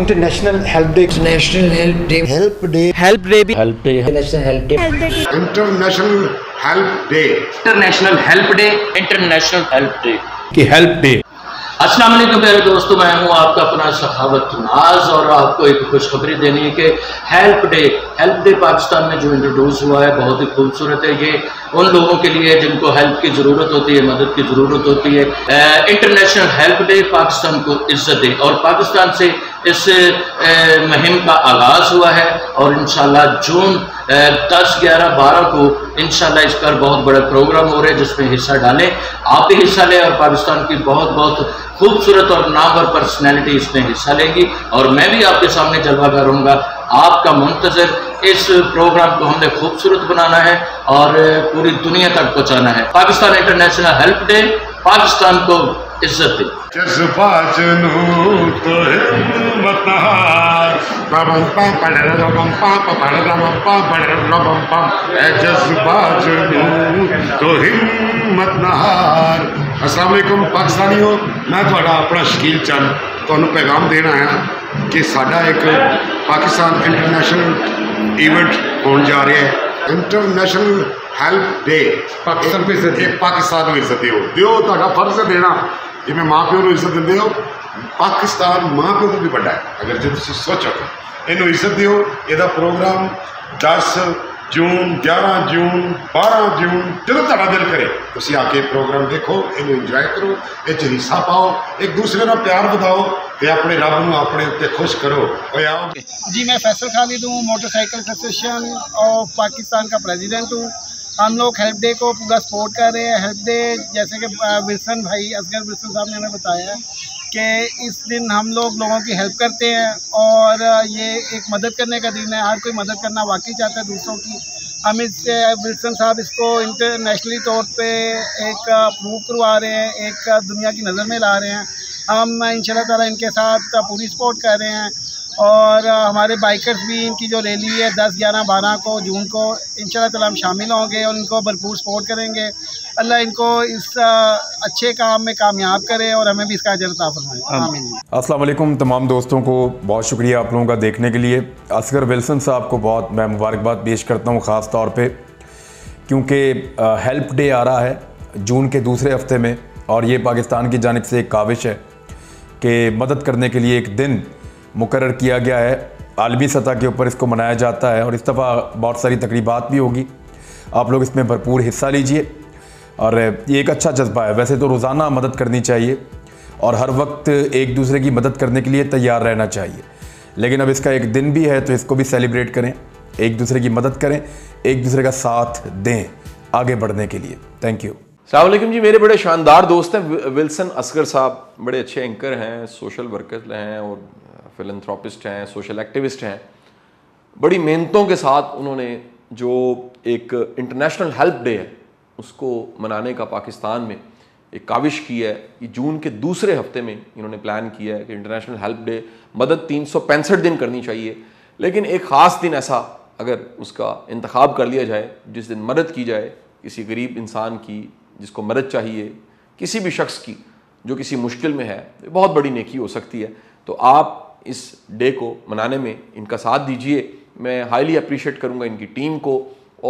International help day international help day help day help day भी help day international help day international help day international help day international help day की help day अस्सलाम वालेकुम मेरे दोस्तों मैं हूं आपका अपना सखावत नाज और आपको एक खुशखबरी देनी है कि help day help day Pakistan में जो इंट्रोड्यूस हुआ है बहुत ही खूबसूरत है ये उन लोगों के लिए जिनको हेल्प की ज़रूरत होती है मदद की ज़रूरत होती है इंटरनेशनल हेल्प डे पाकिस्तान को इज्जत दे और पाकिस्तान से इस मुहिम का आगाज़ हुआ है और इन जून दस ग्यारह बारह को इन इस पर बहुत बड़ा प्रोग्राम हो रहा है जिसमें हिस्सा डालें आप भी हिस्सा लें और पाकिस्तान की बहुत बहुत खूबसूरत और नामवर पर्सनैलिटी इसमें हिस्सा लेंगी और मैं भी आपके सामने जलवा करूँगा आपका मुंतजर इस प्रोग्राम को हमने खूबसूरत बनाना है और पूरी दुनिया तक पहुँचाना है Pakistan international help day Pakistan को इज्जत जज्बात पाकिस्तानियों मैं थोड़ा अपना शकील चंद ਤੁਹਾਨੂੰ पैगाम देना ਆਇਆ कि साढ़ा एक पाकिस्तान इंटरनेशनल इवेंट हो जा रहा है इंटरनेशनल ਹੈਲਪ ਡੇ ਪਾਕਿਸਤਾਨ ਵੀ ਇੱਜ਼ਤ ਇਹ ਪਾਕਿਸਤਾਨ ਨੂੰ ਇੱਜ਼ਤ ਦਿਓ ਦਿਓ ਤੁਹਾਡਾ ਫਰਜ਼ ਹੈ ਦੇਣਾ ਜਿਵੇਂ ਮਾਪਿਓ ਨੂੰ ਇੱਜ਼ਤ ਦਿੰਦੇ ਹੋ ਪਾਕਿਸਤਾਨ ਮਾਪਿਓ ਤੋਂ ਵੀ ਵੱਡਾ ਹੈ ਅਗਰ ਜੇ ਤੁਸੀਂ ਸੋਚੋ ਇਹਨੂੰ ਇੱਜ਼ਤ ਦਿਓ ਇਹਦਾ ਪ੍ਰੋਗਰਾਮ 10 ਜੂਨ 11 ਜੂਨ 12 ਜੂਨ ਜਦੋਂ ਤੁਹਾਡਾ ਦਿਲ ਕਰੇ ਤੁਸੀਂ ਆ ਕੇ ਪ੍ਰੋਗਰਾਮ ਦੇਖੋ ਇਹਨੂੰ ਇੰਜੋਏ ਕਰੋ ਇਹ ਚ ਹਿੱਸਾ ਪਾਓ ਇੱਕ ਦੂਸਰੇ ਨਾਲ ਪਿਆਰ ਵਧਾਓ ਤੇ ਆਪਣੇ ਰੱਬ ਨੂੰ ਆਪਣੇ ਉੱਤੇ ਖੁਸ਼ ਕਰੋ ਓਏ ਆਓ जी मैं फैसल खालिद हूँ मोटरसाइकिल एसोसिएशन ऑफ पाकिस्तान का प्रेसिडेंट हूँ हम लोग हेल्प डे को पूरा सपोर्ट कर रहे हैं हेल्प डे जैसे कि विल्सन भाई असगर विल्सन साहब ने हमें बताया कि इस दिन हम लोग लोगों की हेल्प करते हैं और ये एक मदद करने का दिन है हर कोई मदद करना वाकई चाहता है दूसरों की हम इस विल्सन साहब इसको इंटरनेशनली तौर पे एक प्रूव करवा रहे हैं एक दुनिया की नज़र में ला रहे हैं हम इन ताला इनके साथ पूरी सपोर्ट कर रहे हैं और हमारे बाइकर्स भी इनकी जो रैली है दस ग्यारह बारह को जून को इन ताला हम शामिल होंगे और इनको भरपूर सपोर्ट करेंगे अल्लाह इनको इस अच्छे काम में कामयाब करे और हमें भी इसका जरता फरमाए असलम तमाम दोस्तों को बहुत शुक्रिया आप लोगों का देखने के लिए असगर विल्सन साहब को बहुत मैं मुबारकबाद पेश करता हूँ ख़ास तौर पर क्योंकि हेल्प डे आ रहा है जून के दूसरे हफ्ते में और ये पाकिस्तान की जानब से एक काविश है के मदद करने के लिए एक दिन मुकर किया गया है आलमी सतह के ऊपर इसको मनाया जाता है और इस दफ़ा बहुत सारी तकरीबात भी होगी आप लोग इसमें भरपूर हिस्सा लीजिए और ये एक अच्छा जज्बा है वैसे तो रोज़ाना मदद करनी चाहिए और हर वक्त एक दूसरे की मदद करने के लिए तैयार रहना चाहिए लेकिन अब इसका एक दिन भी है तो इसको भी सेलिब्रेट करें एक दूसरे की मदद करें एक दूसरे का साथ दें आगे बढ़ने के लिए थैंक यू सलामकुम जी मेरे बड़े शानदार दोस्त हैं विल्सन असगर साहब बड़े अच्छे एंकर हैं सोशल वर्कर हैं और फिलंथ्रापिस्ट हैं सोशल एक्टिविस्ट हैं बड़ी मेहनतों के साथ उन्होंने जो एक इंटरनेशनल हेल्प डे है उसको मनाने का पाकिस्तान में एक काविश की है कि जून के दूसरे हफ्ते में इन्होंने प्लान किया है कि इंटरनेशनल हेल्प डे मदद तीन दिन करनी चाहिए लेकिन एक ख़ास दिन ऐसा अगर उसका इंतखब कर लिया जाए जिस दिन मदद की जाए किसी गरीब इंसान की जिसको मदद चाहिए किसी भी शख्स की जो किसी मुश्किल में है बहुत बड़ी नेकी हो सकती है तो आप इस डे को मनाने में इनका साथ दीजिए मैं हाईली अप्रिशिएट करूँगा इनकी टीम को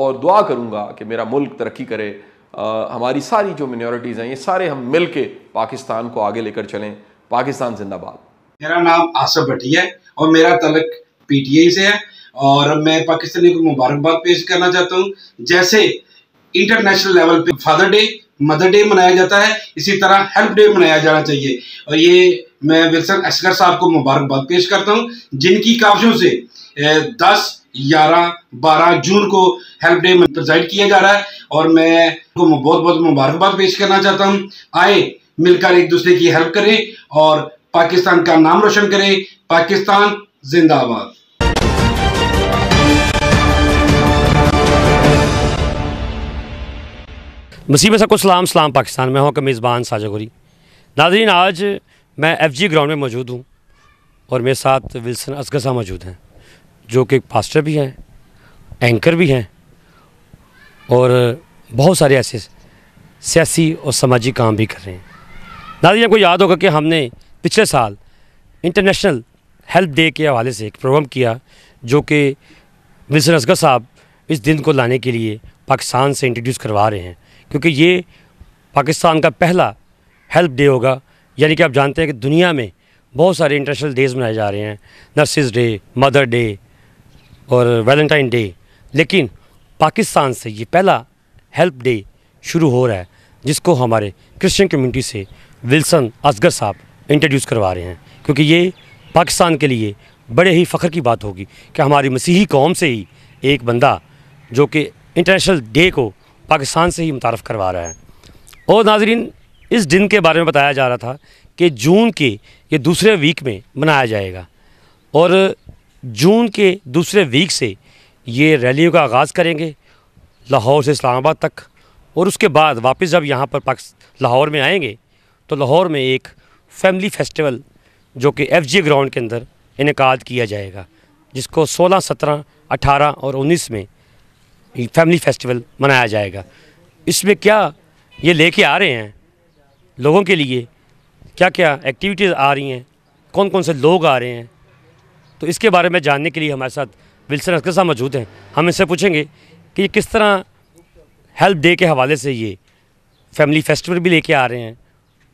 और दुआ करूँगा कि मेरा मुल्क तरक्की करे आ, हमारी सारी जो मिनोरिटीज़ हैं ये सारे हम मिल के पाकिस्तान को आगे लेकर चलें पाकिस्तान जिंदाबाद मेरा नाम आसफ भट्टी है और मेरा तलक पीटीआई से है और मैं पाकिस्तानी को मुबारकबाद पेश करना चाहता हूँ जैसे इंटरनेशनल लेवल पे फादर डे मदर डे मनाया जाता है इसी तरह हेल्प डे मनाया जाना चाहिए और ये मैं विल्सन असगर साहब को मुबारकबाद पेश करता हूँ जिनकी काफियों से दस ग्यारह बारह जून को हेल्प डे में प्रिजाइड किया जा रहा है और मैं को बहुत बहुत मुबारकबाद पेश करना चाहता हूँ आए मिलकर एक दूसरे की हेल्प करें और पाकिस्तान का नाम रोशन करें पाकिस्तान जिंदाबाद मसीब सबको सलाम सलाम पाकिस्तान में हूँ का मेज़बान साजागोरी नाजरीन आज मैं एफ जी ग्राउंड में मौजूद हूँ और मेरे साथ विल्सन असगसा मौजूद हैं जो कि पास्टर भी हैं एंकर भी हैं और बहुत सारे ऐसे सियासी और सामाजिक काम भी कर रहे हैं नाजरीन आपको याद होगा कि हमने पिछले साल इंटरनेशनल हेल्प डे के हवाले से एक प्रोग्राम किया जो कि विल्सन असगर साहब इस दिन को लाने के लिए पाकिस्तान से इंट्रोड्यूस करवा रहे हैं क्योंकि ये पाकिस्तान का पहला हेल्प डे होगा यानी कि आप जानते हैं कि दुनिया में बहुत सारे इंटरनेशनल डेज़ मनाए जा रहे हैं नर्सिस डे मदर डे और वैलेंटाइन डे लेकिन पाकिस्तान से ये पहला हेल्प डे शुरू हो रहा है जिसको हमारे क्रिश्चियन कम्युनिटी से विल्सन असगर साहब इंट्रोड्यूस करवा रहे हैं क्योंकि ये पाकिस्तान के लिए बड़े ही फ़ख्र की बात होगी कि हमारी मसीही कौम से ही एक बंदा जो कि इंटरनेशनल डे को पाकिस्तान से ही मुतारफ़ करवा रहा है और नाजरीन इस दिन के बारे में बताया जा रहा था कि जून के ये दूसरे वीक में मनाया जाएगा और जून के दूसरे वीक से ये रैलियों का आगाज़ करेंगे लाहौर से इस्लामाबाद तक और उसके बाद वापस जब यहाँ पर लाहौर में आएंगे तो लाहौर में एक फैमिली फेस्टिवल जो कि एफ जी ग्राउंड के अंदर इनका किया जाएगा जिसको 16, 17, 18 और 19 में फैमिली फेस्टिवल मनाया जाएगा इसमें क्या ये लेके आ रहे हैं लोगों के लिए क्या क्या एक्टिविटीज़ आ रही हैं कौन कौन से लोग आ रहे हैं तो इसके बारे में जानने के लिए हमारे साथ विल्सन अस्कर साहब मौजूद हैं हम इससे पूछेंगे कि ये किस तरह हेल्प डे के हवाले से ये फैमिली फेस्टिवल भी लेके आ रहे हैं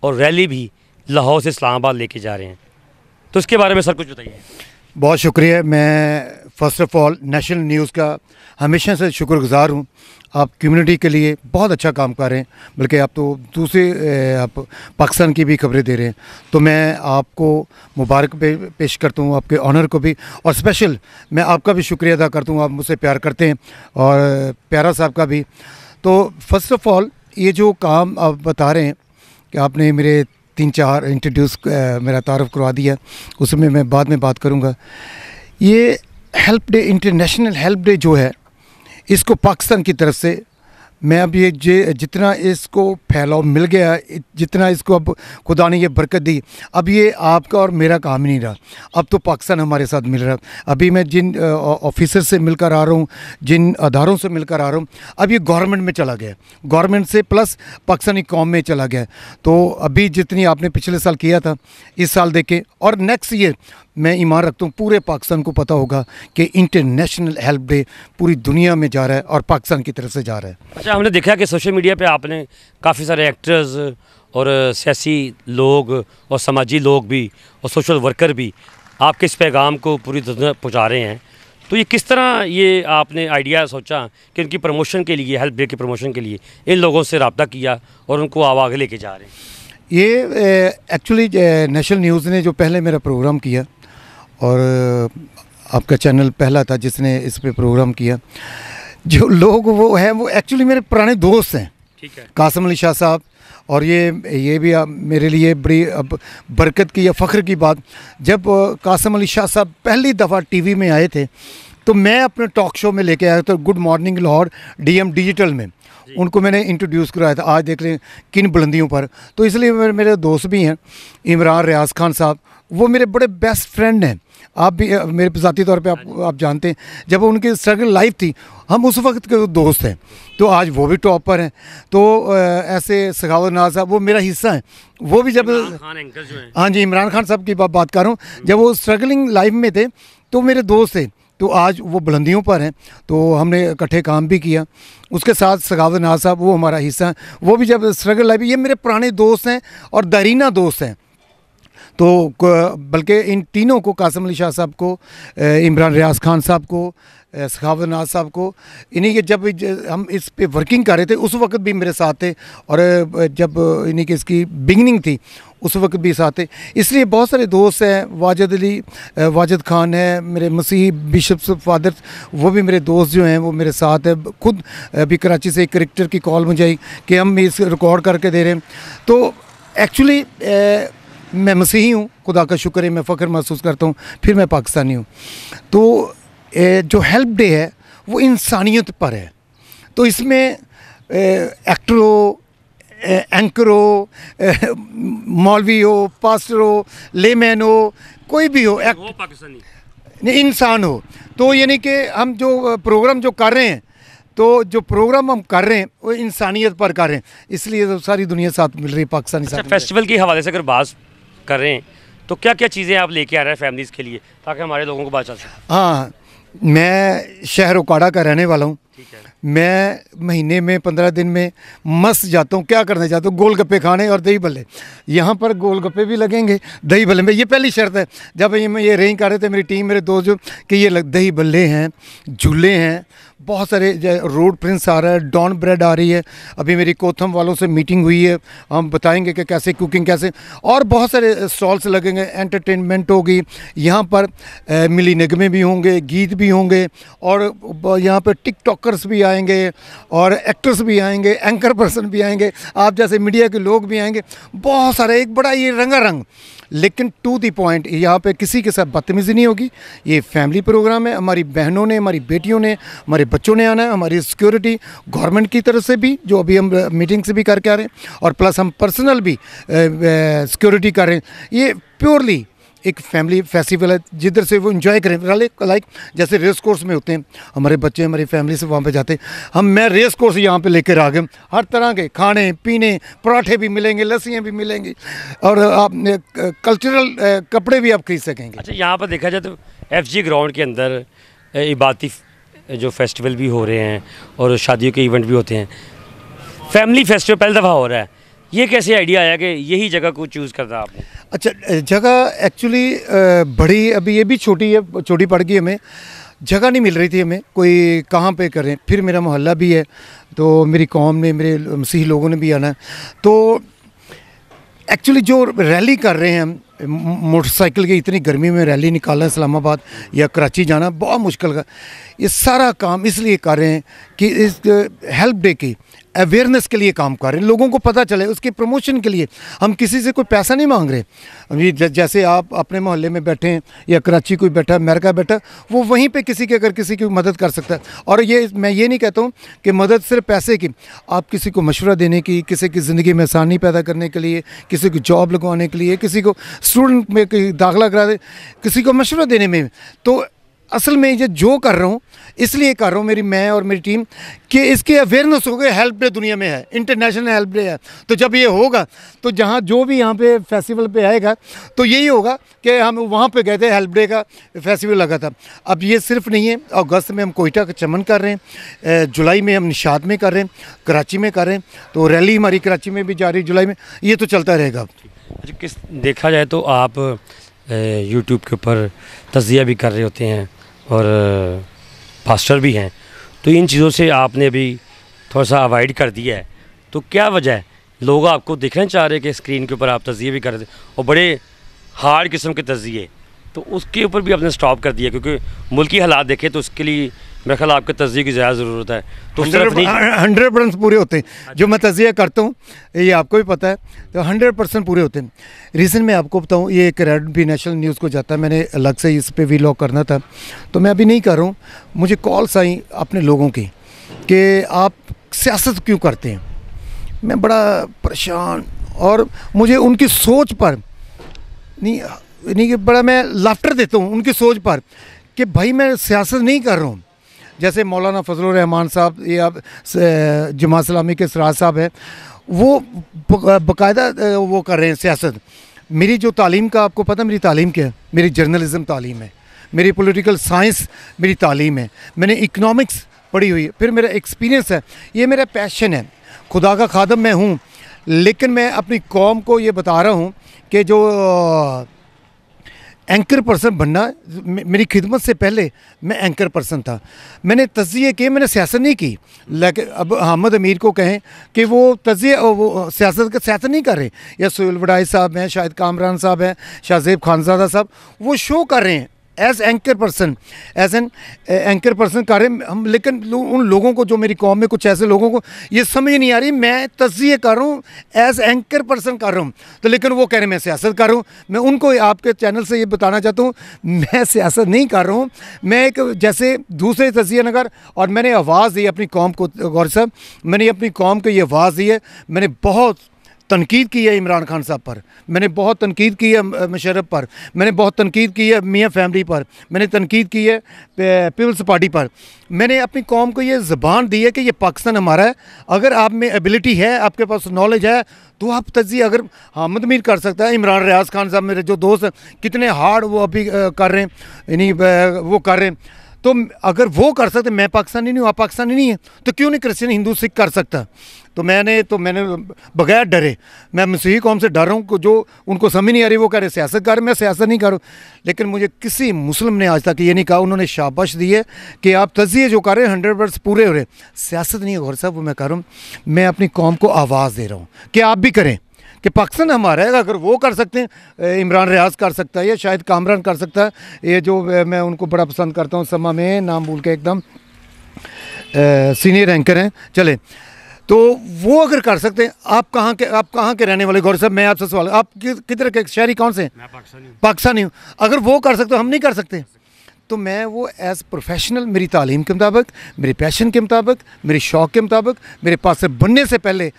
और रैली भी लाहौर से इस्लामाबाद लेके जा रहे हैं तो इसके बारे में सर कुछ बताइए बहुत शुक्रिया मैं first of all national news का हमेशा से शुक्रगुज़ार हूँ आप कम्युनिटी के लिए बहुत अच्छा काम कर रहे हैं बल्कि आप तो दूसरे आप पाकिस्तान की भी खबरें दे रहे हैं तो मैं आपको मुबारक पे, पेश करता हूँ आपके ऑनर को भी और स्पेशल मैं आपका भी शुक्रिया अदा करता हूँ आप मुझसे प्यार करते हैं और प्यारा साहब का भी तो फर्स्ट ऑफ़ ऑल ये जो काम आप बता रहे हैं कि आपने मेरे तीन चार इंट्रोड्यूस मेरा तारफ़ करवा दिया उसमें मैं बाद में बात करूँगा ये help day international help day जो है इसको पाकिस्तान की तरफ से मैं अब ये जितना इसको फैलाव मिल गया जितना इसको अब खुदा ने ये बरकत दी अब ये आपका और मेरा काम ही नहीं रहा अब तो पाकिस्तान हमारे साथ मिल रहा अभी मैं जिन ऑफिसर से मिलकर आ रहा हूँ जिन अदारों से मिलकर आ रहा हूँ अब ये गवर्नमेंट में चला गया गवर्नमेंट से प्लस पाकिस्तानी कॉम में चला गया तो अभी जितनी आपने पिछले साल किया था इस साल देखें और नेक्स्ट ईयर मैं ईमान रखता हूँ पूरे पाकिस्तान को पता होगा कि इंटरनेशनल हेल्प डे पूरी दुनिया में जा रहा है और पाकिस्तान की तरफ से जा रहा है अच्छा हमने देखा कि सोशल मीडिया पे आपने काफ़ी सारे एक्टर्स और सियासी लोग और समाजी लोग भी और सोशल वर्कर भी आपके इस पैगाम को पूरी दुनिया पहुँचा रहे हैं तो ये किस तरह ये आपने आइडिया सोचा कि इनकी प्रमोशन के लिए हेल्प डे के प्रमोशन के लिए इन लोगों से रबता किया और उनको आप आगे लेके जा रहे हैं ये एक्चुअली नेशनल न्यूज़ ने जो पहले मेरा प्रोग्राम किया और आपका चैनल पहला था जिसने इस पे प्रोग्राम किया जो लोग वो हैं वो एक्चुअली मेरे पुराने दोस्त हैं ठीक है कासम अली शाह साहब और ये ये भी मेरे लिए बड़ी अब बरकत की या फ़ख्र की बात जब कासम अली शाह साहब पहली दफ़ा टीवी में आए थे तो मैं अपने टॉक शो में लेके आया था good morning Lahore DM digital में उनको मैंने इंट्रोड्यूस कराया था आज देख लें किन बुलंदियों पर तो इसलिए मेरे दोस्त भी हैं इमरान रियाज खान साहब वो मेरे बड़े बेस्ट फ्रेंड हैं आप भी मेरे ज़ाती तौर पे आप हाँ आप जानते हैं जब उनकी स्ट्रगल लाइफ थी हम उस वक्त के दोस्त हैं तो आज वो भी टॉप पर हैं तो ऐसे सखावत नाज साहब वो मेरा हिस्सा है वो भी जब हाँ जी इमरान खान साहब की बात कर रहा हूँ जब वो स्ट्रगलिंग लाइफ में थे तो मेरे दोस्त थे तो आज वो बुलंदियों पर हैं तो हमने इकट्ठे काम भी किया उसके साथ सगावत नाज साहब वो हमारा हिस्सा है वो भी जब स्ट्रगल लाइफ ये मेरे पुराने दोस्त हैं और दरीना दोस्त हैं तो बल्कि इन तीनों को कासम अली शाह साहब को इमरान रियाज खान साहब को सखावत नाज साहब को इन्हीं के जब हम इस पे वर्किंग कर रहे थे उस वक्त भी मेरे साथ थे और जब इन्हीं की इसकी बिगनिंग थी उस वक्त भी साथ थे इसलिए बहुत सारे दोस्त हैं वाजद अली वाजद खान है मेरे मसीह बिशप फादर वो भी मेरे दोस्त जो हैं वो मेरे साथ हैं खुद अभी कराची से एक करेक्टर की कॉल मुझे आई कि हम इस रिकॉर्ड करके दे रहे हैं तो एक्चुअली मैं मसीही हूँ खुदा का शुक्र है मैं फ़ख्र महसूस करता हूँ फिर मैं पाकिस्तानी हूँ तो ए, जो हेल्प डे है वो इंसानियत पर है तो इसमें एक्टर हो एंकर हो मौलवी हो पास्टर हो लेमैन हो कोई भी हो एक्ट पाकिस्तानी नहीं इंसान हो तो यानी कि हम जो प्रोग्राम जो कर रहे हैं तो जो प्रोग्राम हम कर रहे हैं वो इंसानियत पर कर रहे हैं इसलिए तो सारी दुनिया साथ मिल रही है पाकिस्तानी अच्छा, फेस्टिवल के हवाले से अगर बात करें तो क्या क्या चीज़ें आप लेके आ रहे हैं फैमिलीज़ के लिए ताकि हमारे लोगों को बात सकते हाँ मैं शहर उकाड़ा का रहने वाला हूँ मैं महीने में पंद्रह दिन में मस्त जाता हूँ क्या करने जाता हूँ गोलगप्पे खाने और दही भल्ले यहाँ पर गोलगप्पे भी लगेंगे दही भल्ले में ये पहली शर्त है जब ये मैं ये रेंग कर रहे थे मेरी टीम मेरे दोस्त जो कि ये दही भल्ले हैं झूले हैं बहुत सारे रोड प्रिंस आ रहा है डॉन ब्रेड आ रही है अभी मेरी कोथम वालों से मीटिंग हुई है हम बताएंगे कि कैसे कुकिंग कैसे और बहुत सारे स्टॉल्स लगेंगे एंटरटेनमेंट होगी यहाँ पर ए, मिली निगमे भी होंगे गीत भी होंगे और यहाँ पर टिकटॉकर्स भी आएंगे और एक्टर्स भी आएंगे एंकर पर्सन भी आएंगे आप जैसे मीडिया के लोग भी आएंगे बहुत सारे एक बड़ा ये रंगा रंग लेकिन टू दी पॉइंट यहाँ पे किसी के साथ बदतमीज़ी नहीं होगी ये फैमिली प्रोग्राम है हमारी बहनों ने हमारी बेटियों ने हमारे बच्चों ने आना है हमारी सिक्योरिटी गवर्नमेंट की तरफ से भी जो अभी हम मीटिंग से भी करके आ रहे हैं और प्लस हम पर्सनल भी सिक्योरिटी कर रहे हैं ये प्योरली एक फैमिली फेस्टिवल है जिधर से वो इन्जॉय करें लाइक जैसे रेस कोर्स में होते हैं हमारे बच्चे हमारी फैमिली से वहाँ पे जाते हैं हम मैं रेस कोर्स यहाँ पे लेकर आ गए हर तरह के खाने पीने पराठे भी मिलेंगे लस्सियाँ भी मिलेंगी और आप कल्चरल कपड़े भी आप खरीद सकेंगे अच्छा यहाँ पर देखा जाए तो एफ ग्राउंड के अंदर इबाती जो फेस्टिवल भी हो रहे हैं और शादियों के इवेंट भी होते हैं फैमिली फेस्टिवल पहली दफ़ा हो रहा है ये कैसे आइडिया आया कि यही जगह को चूज़ करता आप अच्छा जगह एक्चुअली बड़ी अभी ये भी छोटी है छोटी पड़ गई हमें जगह नहीं मिल रही थी हमें कोई कहाँ पे करें फिर मेरा मोहल्ला भी है तो मेरी कौम ने मेरे मसीह लोगों ने भी आना है तो एक्चुअली जो रैली कर रहे हैं हम मोटरसाइकिल की इतनी गर्मी में रैली निकालना इस्लामाबाद या कराची जाना बहुत मुश्किल का ये सारा काम इसलिए कर रहे हैं कि इस हेल्प डे की अवेयरनेस के लिए काम कर रहे हैं लोगों को पता चले उसके प्रमोशन के लिए हम किसी से कोई पैसा नहीं मांग रहे अभी जैसे आप अपने मोहल्ले में बैठे हैं या कराची कोई बैठा अमेरिका बैठा वो वहीं पे किसी की अगर किसी की मदद कर सकता है और ये मैं ये नहीं कहता हूँ कि मदद सिर्फ पैसे की आप किसी को मशवरा देने की किसी की ज़िंदगी में आसानी पैदा करने के लिए किसी को जॉब लगवाने के लिए किसी को स्टूडेंट में दाखिला करा दे किसी को मशवरा देने में तो असल में ये जो कर रहा हूँ इसलिए कर रहा हूँ मेरी मैं और मेरी टीम कि इसकी अवेयरनेस हो गई हेल्प डे दुनिया में है इंटरनेशनल हेल्प डे है तो जब ये होगा तो जहाँ जो भी यहाँ पे फेस्टिवल पे आएगा तो यही होगा कि हम वहाँ पे गए थे हेल्प डे का फेस्टिवल लगा था अब ये सिर्फ नहीं है अगस्त में हम कोयटा का चमन कर रहे हैं जुलाई में हम निषाद में कर रहे हैं कराची में कर रहे हैं तो रैली हमारी कराची में भी जा रही जुलाई में ये तो चलता रहेगा अच्छा किस देखा जाए तो आप यूट्यूब के ऊपर तजिया भी कर रहे होते हैं और फास्टर भी हैं तो इन चीज़ों से आपने अभी थोड़ा सा अवॉइड कर दिया है तो क्या वजह है लोग आपको देखना चाह रहे हैं कि स्क्रीन के ऊपर आप तजिए भी कर रहे और बड़े हार्ड किस्म के तजिए तो उसके ऊपर भी आपने स्टॉप कर दिया क्योंकि मुल्की हालात देखे तो उसके लिए मेरा ख्याल आपके तजिए की ज़्यादा ज़रूरत है तो हाँ, हाँ, हंड्रेड परसेंट पूरे होते हैं हाँ जो मैं तजिया करता हूँ ये आपको भी पता है तो हंड्रेड परसेंट पूरे होते हैं रीज़न मैं आपको बताऊँ ये एक रेड भी नेशनल न्यूज़ को जाता है मैंने अलग से इस पर वी करना था तो मैं अभी नहीं कर रहा हूँ मुझे कॉल्स आई अपने लोगों की कि आप सियासत क्यों करते हैं मैं बड़ा परेशान और मुझे उनकी सोच पर नहीं नहीं कि बड़ा मैं लाफ्टर देता हूँ उनकी सोच पर कि भाई मैं सियासत नहीं कर रहा हूँ जैसे मौलाना फजल रहमान साहब या जमा सलामी के सराज साहब हैं वो बाकायदा वो कर रहे हैं सियासत मेरी जो तालीम का आपको पता मेरी तालीम क्या है मेरी जर्नलिज़म तालीम है मेरी पॉलिटिकल साइंस मेरी तालीम है मैंने इकनॉमिक्स पढ़ी हुई है फिर मेरा एक्सपीरियंस है ये मेरा पैशन है खुदा का खादम मैं हूँ लेकिन मैं अपनी कौम को ये बता रहा हूँ कि जो एंकर पर्सन बनना मेरी खिदमत से पहले मैं एंकर पर्सन था मैंने तजिए किए मैंने सियासत नहीं की लेकिन अब अहमद अमीर को कहें कि वो तजिए वो सियासत सियासत नहीं कर रहे या सुल वडाई साहब हैं शाहिद कामरान साहब हैं शाहजेब खानजादा साहब वो शो कर रहे हैं as anchor person as an anchor person कर रहे हम लेकिन उन लोगों को जो मेरी कॉम में कुछ ऐसे लोगों को ये समझ नहीं आ रही मैं तजिए कर रहा हूँ एज एंकर पर्सन कर रहा हूँ तो लेकिन वो कह रहे मैं सियासत कर रहा हूँ मैं उनको आपके चैनल से ये बताना चाहता हूँ मैं सियासत नहीं कर रहा हूँ मैं एक जैसे दूसरे तजिए नगर और मैंने आवाज़ दी अपनी कौम को गौर साहब मैंने अपनी कौम को ये आवाज़ दी है मैंने बहुत तनकीद की है इमरान खान साहब पर मैंने बहुत तनकीद की है मुशरफ पर मैंने बहुत तनकीद की है मियाँ फैमिली पर मैंने तनकीद की है पीपल्स पार्टी पर मैंने अपनी कौम को ये ज़बान दी है कि ये पाकिस्तान हमारा है अगर आप में एबिलिटी है आपके पास नॉलेज है तो आप तजी अगर हामद मीर कर सकता है इमरान रियाज खान साहब मेरे जो दोस्त कितने हार्ड वो अभी कर रहे हैं यानी वो कर रहे हैं तो अगर वो कर सकते मैं पाकिस्तानी नहीं हूँ आप पाकिस्तानी नहीं है तो क्यों नहीं क्रिश्चियन हिंदू सिख कर सकता तो मैंने तो मैंने बगैर डरे मैं मसीही कौम से डर रहा हूँ जो उनको समझ नहीं आ रही वो कह रहे सियासत कर मैं सियासत नहीं कर लेकिन मुझे किसी मुस्लिम ने आज तक ये नहीं कहा उन्होंने शाबाश दी है कि आप तजिए जो कर रहे हैं हंड्रेड परसेंट पूरे हो रहे सियासत नहीं है गौर साहब वो मैं कर रहा हूँ मैं अपनी कौम को आवाज़ दे रहा हूँ कि आप भी करें कि पाकिस्तान हमारा है अगर वो कर सकते हैं इमरान रियाज कर सकता है या शायद कामरान कर सकता है ये जो मैं उनको बड़ा पसंद करता हूँ समा में नाम भूल के एकदम सीनियर एंकर हैं चले तो वो अगर कर सकते हैं आप कहाँ के आप कहाँ के रहने वाले गौर साहब मैं आपसे सवाल आप किधर के शहरी कौन से हैं पाकिस्तानी अगर वो कर सकते हो हम नहीं कर सकते तो मैं वो एज़ प्रोफेशनल मेरी तालीम के मुताबिक मेरे पैशन के मुताबिक मेरे शौक़ के मुताबिक मेरे पास बनने से पहले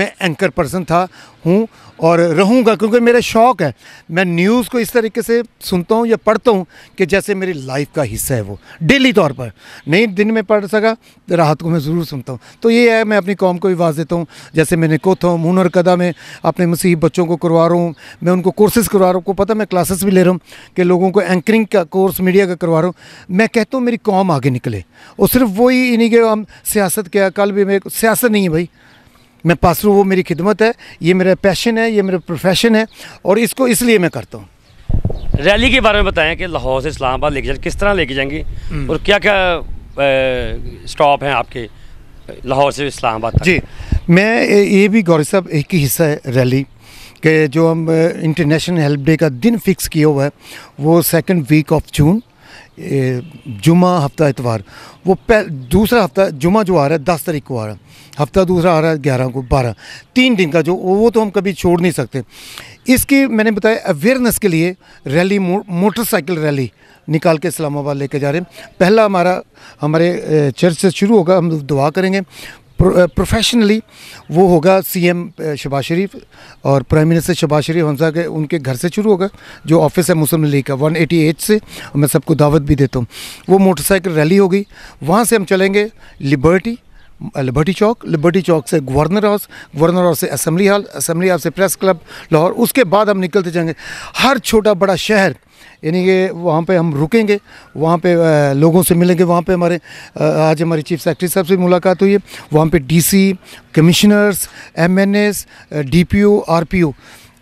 मैं एंकर पर्सन था हूँ और रहूँगा क्योंकि मेरा शौक़ है मैं न्यूज़ को इस तरीके से सुनता हूँ या पढ़ता हूँ कि जैसे मेरी लाइफ का हिस्सा है वो डेली तौर पर नहीं दिन में पढ़ सका रात को मैं ज़रूर सुनता हूँ तो ये है मैं अपनी कौम को भी देता हूँ जैसे मैंने कोथ हूँ मुन और कदा में अपने मसीह बच्चों को करवा रहा हूँ मैं उनको कोर्सेज़ करवा रहा हूँ को पता मैं क्लासेस भी ले रहा हूँ कि लोगों को एंकरिंग का कोर्स मीडिया का करवा रहा हूँ मैं कहता हूँ मेरी कौम आगे निकले और सिर्फ वही इन्हीं के हम सियासत क्या कल भी मेरे सियासत नहीं है भाई मैं पास हूँ वो मेरी खिदमत है ये मेरा पैशन है ये मेरा प्रोफेशन है और इसको इसलिए मैं करता हूँ रैली के बारे में बताएं कि लाहौर से इस्लामाबाद लेके जाए किस तरह लेके जाएंगे हम्म। और क्या क्या स्टॉप हैं आपके लाहौर से इस्लामाबाद जी मैं ये भी गौरी साहब एक ही हिस्सा है रैली के जो हम इंटरनेशनल हेल्प डे का दिन फिक्स किया हुआ है वो सेकंड वीक ऑफ जून जुमा हफ्ता इतवार वो पह दूसरा हफ्ता जुमा जो आ रहा है दस तारीख को आ रहा है हफ्ता दूसरा आ रहा है ग्यारह को बारह तीन दिन का जो वो तो हम कभी छोड़ नहीं सकते इसकी मैंने बताया अवेयरनेस के लिए रैली मो, मोटरसाइकिल रैली निकाल के इस्लामाबाद लेके जा रहे हैं पहला हमारा हमारे चर्च से शुरू होगा हम दुआ करेंगे प्रोफेशनली वो होगा सीएम शबाज शरीफ और प्राइम मिनिस्टर शबाज शरीफ हमसा के उनके घर से शुरू होगा जो ऑफिस है मुस्लिम लीग का 188 से मैं सबको दावत भी देता हूँ वो मोटरसाइकिल रैली होगी वहाँ से हम चलेंगे Liberty Liberty Chowk Liberty Chowk से गवर्नर हाउस गवर्नर हाउस से असम्बली हॉल असम्बली हाउस से प्रेस क्लब लाहौर उसके बाद हम निकलते जाएंगे हर छोटा बड़ा शहर यानी कि वहाँ पे हम रुकेंगे वहाँ पे लोगों से मिलेंगे वहाँ पे हमारे आज हमारे चीफ सेक्रेटरी साहब से मुलाकात हुई है वहाँ पे DC commissioners MNS DPO RPO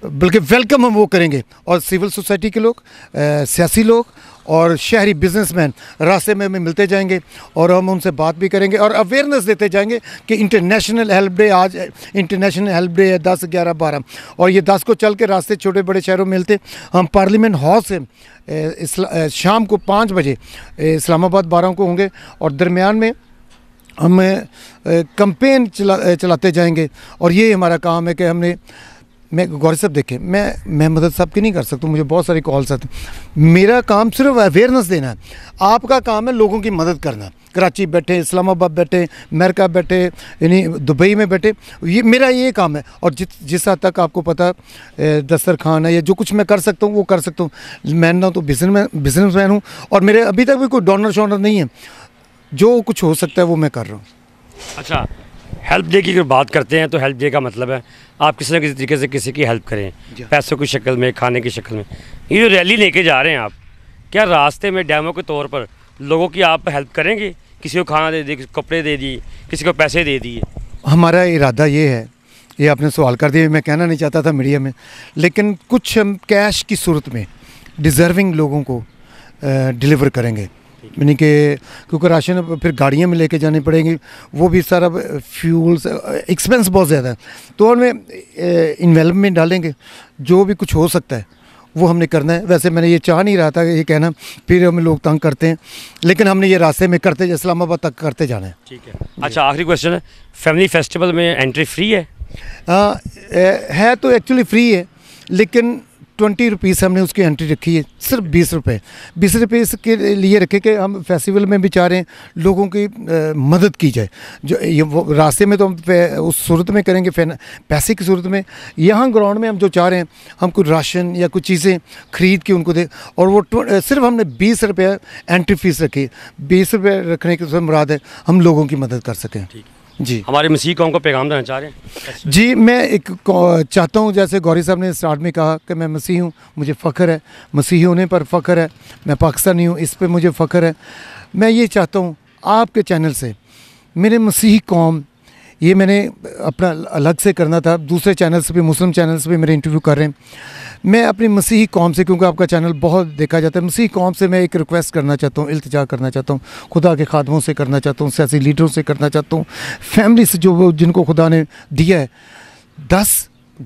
बल्कि वेलकम हम वो करेंगे और सिविल सोसाइटी के लोग सियासी लोग और शहरी बिजनेसमैन रास्ते में हमें मिलते जाएंगे और हम उनसे बात भी करेंगे और अवेयरनेस देते जाएंगे कि इंटरनेशनल हेल्प डे आज इंटरनेशनल हेल्प डे है दस ग्यारह बारह और ये दस को चल के रास्ते छोटे बड़े शहरों में मिलते हम पार्लियामेंट हॉल से शाम को पाँच बजे इस्लामाबाद बारह को होंगे और दरमियान में हम कंपेन चला चलाते जाएंगे और ये हमारा काम है कि हमने मैं गौरी साहब देखें मैं मैं मदद साहब की नहीं कर सकता मुझे बहुत सारी कॉल्स आते मेरा काम सिर्फ अवेयरनेस देना है आपका काम है लोगों की मदद करना कराची बैठे इस्लामाबाद बैठे अमेरिका बैठे यानी दुबई में बैठे ये मेरा ये काम है और जिस जिस हद तक आपको पता दस्तर खान है या जो कुछ मैं कर सकता हूँ वो कर सकता हूँ मैं ना तो बिजनेस बिजनेस मैन हूँ और मेरे अभी तक भी कोई डोनर शोनर नहीं है जो कुछ हो सकता है वो मैं कर रहा हूँ अच्छा हेल्प डे की अगर बात करते हैं तो हेल्प डे का मतलब है आप किसी न किसी तरीके से किसी की हेल्प करें पैसों की शक्ल में खाने की शक्ल में ये जो रैली लेके जा रहे हैं आप क्या रास्ते में डैमों के तौर पर लोगों की आप हेल्प करेंगे किसी को खाना दे दिए किसी को कपड़े दे दिए किसी को पैसे दे दिए हमारा इरादा ये है ये आपने सवाल कर दिया मैं कहना नहीं चाहता था मीडिया में लेकिन कुछ हम कैश की सूरत में डिज़र्विंग लोगों को डिलीवर करेंगे यानी कि क्योंकि राशन फिर गाड़ियाँ में लेके जानी पड़ेंगी वो भी सारा फ्यूल्स एक्सपेंस बहुत ज़्यादा है तो हमें में डालेंगे जो भी कुछ हो सकता है वो हमने करना है वैसे मैंने ये चाह नहीं रहा था ये कहना फिर हमें लोग तंग करते हैं लेकिन हमने ये रास्ते में करते इस्लामाबाद तक करते जाना है ठीक है अच्छा आखिरी क्वेश्चन है फैमिली फेस्टिवल में एंट्री फ्री है आ, हाँ, है तो एक्चुअली फ्री है लेकिन ट्वेंटी रुपीज़ हमने उसकी एंट्री रखी है सिर्फ बीस रुपये बीस रुपये इसके लिए रखे कि हम फेस्टिवल में भी चाह रहे हैं लोगों की आ, मदद की जाए जो ये वो रास्ते में तो हम उस सूरत में करेंगे पैसे की सूरत में यहाँ ग्राउंड में हम जो चाह रहे हैं हम कुछ राशन या कुछ चीज़ें खरीद के उनको दे और वो सिर्फ हमने बीस रुपये एंट्री फीस रखी है बीस रुपये रखने की तो मुराद है हम लोगों की मदद कर सकें ठीक जी हमारे मसीह को पैगाम देना चाह रहे हैं जी मैं एक चाहता हूँ जैसे गौरी साहब ने स्टार्ट में कहा कि मैं मसीह हूँ मुझे फ़ख्र है मसीह होने पर फ़ख्र है मैं पाकिस्तानी हूँ इस पर मुझे फ़ख्र है मैं ये चाहता हूँ आपके चैनल से मेरे मसीह कौम ये मैंने अपना अलग से करना था दूसरे चैनल्स भी मुस्लिम से भी मेरे इंटरव्यू कर रहे हैं मैं अपनी मसीही कौम से क्योंकि आपका चैनल बहुत देखा जाता है मसीही कौम से मैं एक रिक्वेस्ट करना चाहता हूँ अल्तजा करना चाहता हूँ खुदा के खादमों से करना चाहता हूँ सियासी लीडरों से करना चाहता हूँ फैमिली से जो जिनको खुदा ने दिया है दस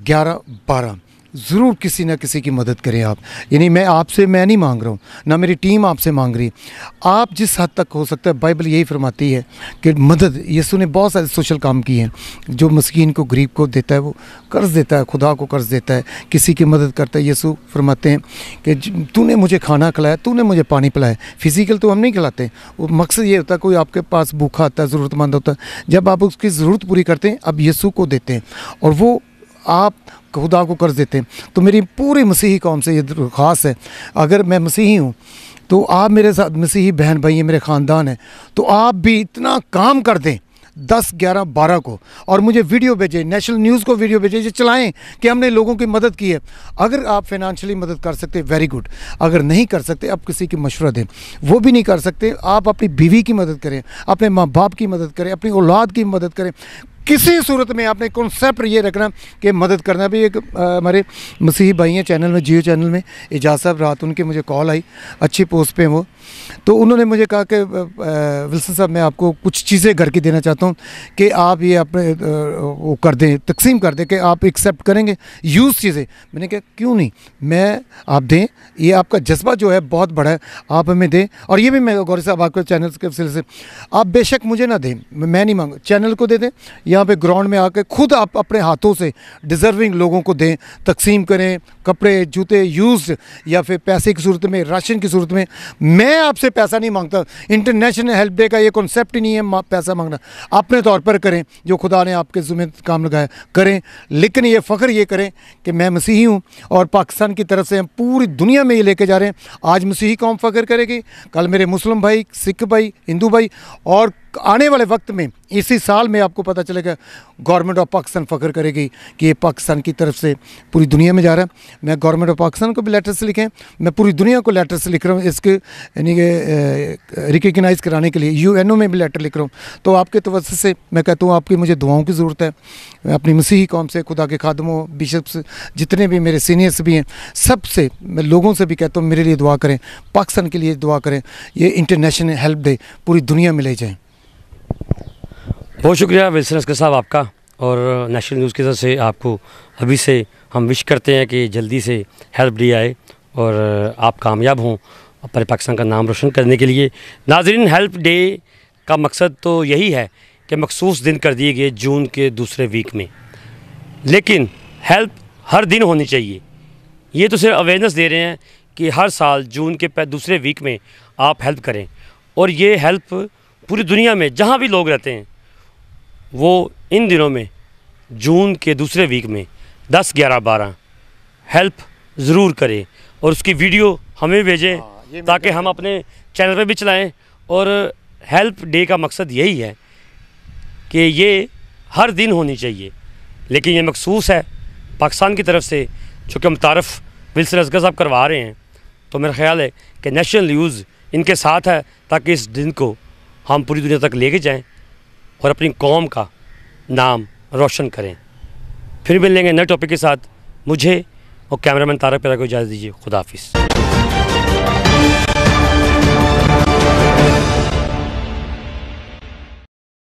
ग्यारह बारह ज़रूर किसी ना किसी की मदद करें आप यानी मैं आपसे मैं नहीं मांग रहा हूँ ना मेरी टीम आपसे मांग रही आप जिस हद तक हो सकता है बाइबल यही फरमाती है कि मदद यीशु ने बहुत सारे सोशल काम किए हैं जो मस्किन को गरीब को देता है वो कर्ज़ देता है खुदा को कर्ज़ देता है किसी की मदद करता है यीशु फरमाते हैं कि तूने मुझे खाना खिलाया तूने मुझे पानी पिलाया फिज़िकल तो हम नहीं खिलाते वो मकसद ये होता है कोई आपके पास भूखा आता है ज़रूरतमंद होता है जब आप उसकी ज़रूरत पूरी करते हैं अब यीशु को देते हैं और वो आप खुदा को कर्ज देते हैं तो मेरी पूरी मसीही कौम से ये खास है अगर मैं मसीही हूँ तो आप मेरे साथ मसीही बहन भाई हैं मेरे ख़ानदान हैं तो आप भी इतना काम कर दें दस ग्यारह बारह को और मुझे वीडियो भेजें नेशनल न्यूज़ को वीडियो भेजें ये चलाएं कि हमने लोगों की मदद की है अगर आप फाइनेंशियली मदद कर सकते वेरी गुड अगर नहीं कर सकते आप किसी की मशवरा दें वो भी नहीं कर सकते आप अपनी बीवी की मदद करें अपने माँ बाप की मदद करें अपनी औलाद की मदद करें किसी सूरत में आपने कॉन्सेप्ट ये रखना कि मदद करना भी एक हमारे मसीह भाई हैं चैनल में जियो चैनल में एजाज साहब रात उनकी मुझे कॉल आई अच्छी पोस्ट पे वो तो उन्होंने मुझे कहा कि विल्सन साहब मैं आपको कुछ चीज़ें घर की देना चाहता हूँ कि आप ये अपने वो कर दें तकसीम कर दें कि आप एक्सेप्ट करेंगे यूज़ चीज़ें मैंने कहा क्यों नहीं मैं आप दें ये आपका जज्बा जो है बहुत बड़ा है आप हमें दें और ये भी मैं गौरी साहब आपके चैनल के सिलसिले आप बेशक मुझे ना दें मैं नहीं मांगू चैनल को दे दें यहाँ पे ग्राउंड में आके खुद आप अपने हाथों से डिज़र्विंग लोगों को दें तकसीम करें कपड़े जूते यूज या फिर पैसे की सूरत में राशन की सूरत में मैं आपसे पैसा नहीं मांगता इंटरनेशनल हेल्प डे का ये कॉन्सेप्ट ही नहीं है पैसा मांगना अपने तौर पर करें जो खुदा ने आपके ज़ुम्मे काम लगाया करें लेकिन ये फ़ख्र ये करें कि मैं मसीही हूँ और पाकिस्तान की तरफ से हम पूरी दुनिया में ये लेके जा रहे हैं आज मसीही कौम फ़ख्र करेगी कल मेरे मुस्लिम भाई सिख भाई हिंदू भाई और आने वाले वक्त में इसी साल में आपको पता चलेगा गवर्नमेंट ऑफ पाकिस्तान फ़ख्र करेगी कि ये पाकिस्तान की तरफ से पूरी दुनिया में जा रहा है मैं गवर्नमेंट ऑफ पाकिस्तान को भी लेटर से लिखें मैं पूरी दुनिया को लेटर से लिख रहा हूँ इसके यानी कि रिकगनाइज़ कराने के लिए यू में भी लेटर लिख रहा हूँ तो आपके तवसत से मैं कहता हूँ आपकी मुझे दुआओं की ज़रूरत है मैं अपनी मसीही कौम से खुदा के खादमों बिशप्स जितने भी मेरे सीनियर्स भी हैं सब से मैं लोगों से भी कहता हूँ मेरे लिए दुआ करें पाकिस्तान के लिए दुआ करें ये इंटरनेशनल हेल्प दे पूरी दुनिया में ले जाएँ बहुत शुक्रिया वेसन अस्कर साहब आपका और नेशनल न्यूज़ की तरफ से आपको अभी से हम विश करते हैं कि जल्दी से हेल्प डी आए और आप कामयाब हों अपने पाकिस्तान का नाम रोशन करने के लिए नाजरीन हेल्प डे का मकसद तो यही है कि मखसूस दिन कर दिए गए जून के दूसरे वीक में लेकिन हेल्प हर दिन होनी चाहिए ये तो सिर्फ अवेयरनेस दे रहे हैं कि हर साल जून के दूसरे वीक में आप हेल्प करें और ये हेल्प पूरी दुनिया में जहाँ भी लोग रहते हैं वो इन दिनों में जून के दूसरे वीक में 10, ग्यारह बारह हेल्प ज़रूर करें और उसकी वीडियो हमें भेजें हाँ, ताकि हम अपने चैनल पर भी चलाएँ और हेल्प डे का मकसद यही है कि ये हर दिन होनी चाहिए लेकिन ये मखसूस है पाकिस्तान की तरफ से चूँकि हम तारफ़ विल्सन असगर साहब करवा रहे हैं तो मेरा ख्याल है कि नेशनल न्यूज़ इनके साथ है ताकि इस दिन को हम पूरी दुनिया तक लेके जाएं और अपनी कौम का नाम रोशन करें फिर मिलेंगे नए टॉपिक के साथ मुझे और कैमरामैन तारक पेरा को इजाज़त दीजिए खुदाफिज़